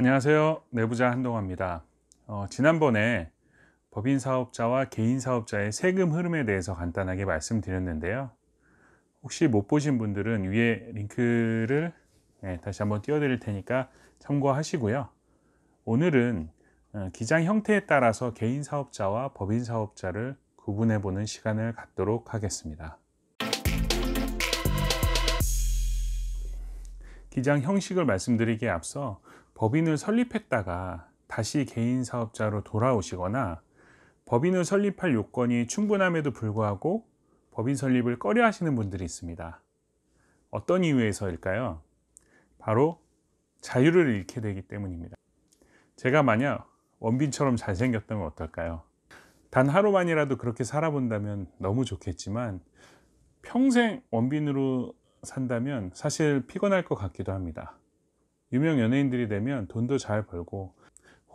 안녕하세요. 내부자 한동화입니다. 어, 지난번에 법인 사업자와 개인 사업자의 세금 흐름에 대해서 간단하게 말씀드렸는데요. 혹시 못 보신 분들은 위에 링크를 네, 다시 한번 띄워드릴 테니까 참고하시고요. 오늘은 어, 기장 형태에 따라서 개인 사업자와 법인 사업자를 구분해 보는 시간을 갖도록 하겠습니다. 기장 형식을 말씀드리기에 앞서 법인을 설립했다가 다시 개인 사업자로 돌아오시거나 법인을 설립할 요건이 충분함에도 불구하고 법인 설립을 꺼려 하시는 분들이 있습니다. 어떤 이유에서일까요? 바로 자유를 잃게 되기 때문입니다. 제가 만약 원빈처럼 잘생겼다면 어떨까요? 단 하루만이라도 그렇게 살아본다면 너무 좋겠지만 평생 원빈으로 산다면 사실 피곤할 것 같기도 합니다. 유명 연예인들이 되면 돈도 잘 벌고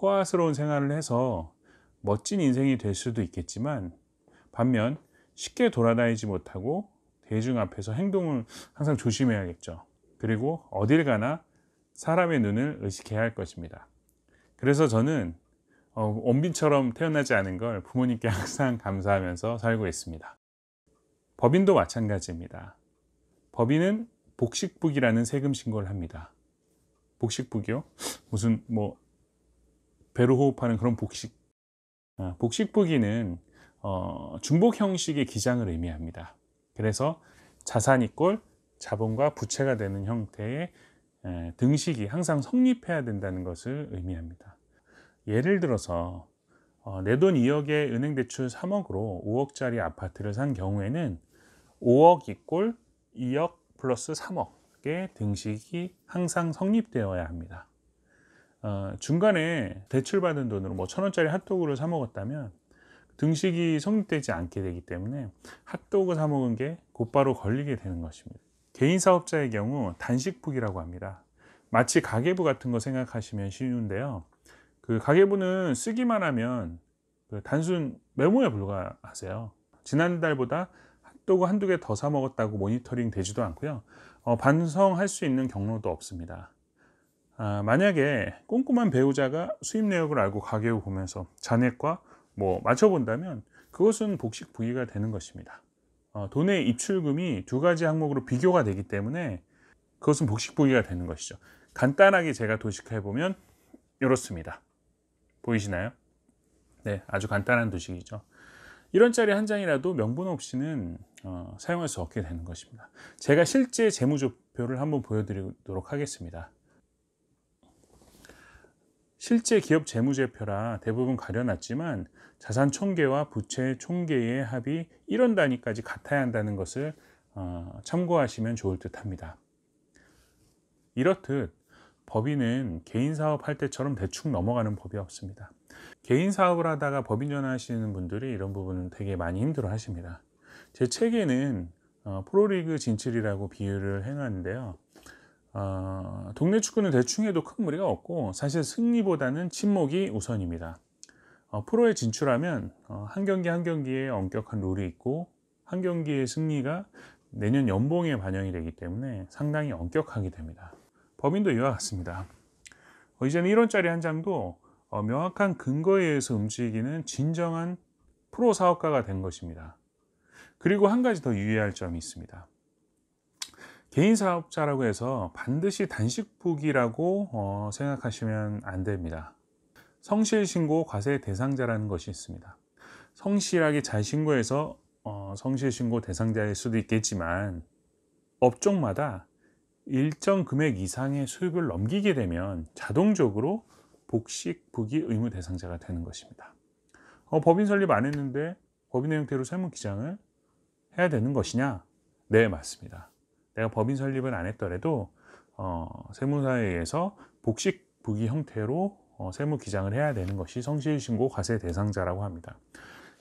호화스러운 생활을 해서 멋진 인생이 될 수도 있겠지만 반면 쉽게 돌아다니지 못하고 대중 앞에서 행동을 항상 조심해야겠죠. 그리고 어딜 가나 사람의 눈을 의식해야 할 것입니다. 그래서 저는 어, 원빈처럼 태어나지 않은 걸 부모님께 항상 감사하면서 살고 있습니다. 법인도 마찬가지입니다. 법인은 복식부기라는 세금 신고를 합니다. 복식부기요? 무슨 뭐 배로 호흡하는 그런 복식. 아, 복식부기는 어, 중복 형식의 기장을 의미합니다. 그래서 자산이 꼴 자본과 부채가 되는 형태의 등식이 항상 성립해야 된다는 것을 의미합니다. 예를 들어서 어, 내 돈 2억에 은행 대출 3억으로 5억짜리 아파트를 산 경우에는 5억 이꼴 2억 플러스 3억의 등식이 항상 성립되어야 합니다. 어, 중간에 대출받은 돈으로 뭐 천원짜리 핫도그를 사 먹었다면 등식이 성립되지 않게 되기 때문에 핫도그 사 먹은 게 곧바로 걸리게 되는 것입니다. 개인 사업자의 경우 단식부기라고 합니다. 마치 가계부 같은 거 생각하시면 쉬운데요. 그 가계부는 쓰기만 하면 그 단순 메모에 불과하세요. 지난달보다 또 한두 개 더 사 먹었다고 모니터링 되지도 않고요. 어, 반성할 수 있는 경로도 없습니다. 아, 만약에 꼼꼼한 배우자가 수입 내역을 알고 가격을 보면서 잔액과 뭐 맞춰본다면 그것은 복식 부위가 되는 것입니다. 어, 돈의 입출금이 두 가지 항목으로 비교가 되기 때문에 그것은 복식 부위가 되는 것이죠. 간단하게 제가 도식해 보면 이렇습니다. 보이시나요? 네, 아주 간단한 도식이죠. 1원짜리 한 장이라도 명분 없이는 어, 사용할 수 없게 되는 것입니다. 제가 실제 재무제표를 한번 보여드리도록 하겠습니다. 실제 기업 재무제표라 대부분 가려놨지만 자산 총계와 부채 총계의 합이 1원 단위까지 같아야 한다는 것을 어, 참고하시면 좋을 듯 합니다. 이렇듯 법인은 개인 사업할 때처럼 대충 넘어가는 법이 없습니다. 개인 사업을 하다가 법인 전화하시는 분들이 이런 부분은 되게 많이 힘들어 하십니다. 제 책에는 어, 프로리그 진출이라고 비유를 해놨는데요. 어, 동네 축구는 대충 해도 큰 무리가 없고 사실 승리보다는 침묵이 우선입니다. 어, 프로에 진출하면 어, 한 경기 한 경기에 엄격한 룰이 있고 한 경기의 승리가 내년 연봉에 반영이 되기 때문에 상당히 엄격하게 됩니다. 법인도 이와 같습니다. 어, 이제는 1원짜리 한 장도 어, 명확한 근거에 의해서 움직이는 진정한 프로 사업가가 된 것입니다. 그리고 한 가지 더 유의할 점이 있습니다. 개인 사업자라고 해서 반드시 단식 부기라고 어, 생각하시면 안 됩니다. 성실 신고 과세 대상자라는 것이 있습니다. 성실하게 잘 신고해서 어, 성실 신고 대상자일 수도 있겠지만 업종마다 일정 금액 이상의 수입을 넘기게 되면 자동적으로 복식 부기 의무 대상자가 되는 것입니다. 어, 법인 설립 안 했는데 법인의 형태로 세무기장을 해야 되는 것이냐? 네, 맞습니다. 내가 법인 설립은 안 했더라도 어, 세무사에 의해서 복식 부기 형태로 어, 세무 기장을 해야 되는 것이 성실신고 과세 대상자라고 합니다.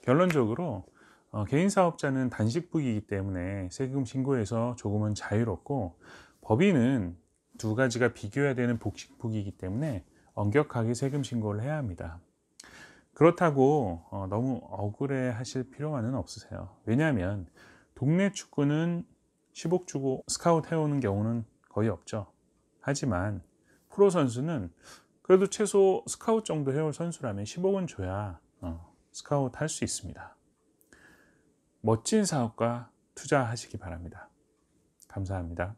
결론적으로 어, 개인 사업자는 단식부기이기 때문에 세금 신고에서 조금은 자유롭고 법인은 두 가지가 비교해야 되는 복식부기이기 때문에 엄격하게 세금 신고를 해야 합니다. 그렇다고 어, 너무 억울해 하실 필요만은 없으세요. 왜냐하면 동네 축구는 10억 주고 스카웃 해오는 경우는 거의 없죠. 하지만 프로 선수는 그래도 최소 스카웃 정도 해올 선수라면 10억은 줘야 어, 스카웃 할수 있습니다. 멋진 사업과 투자하시기 바랍니다. 감사합니다.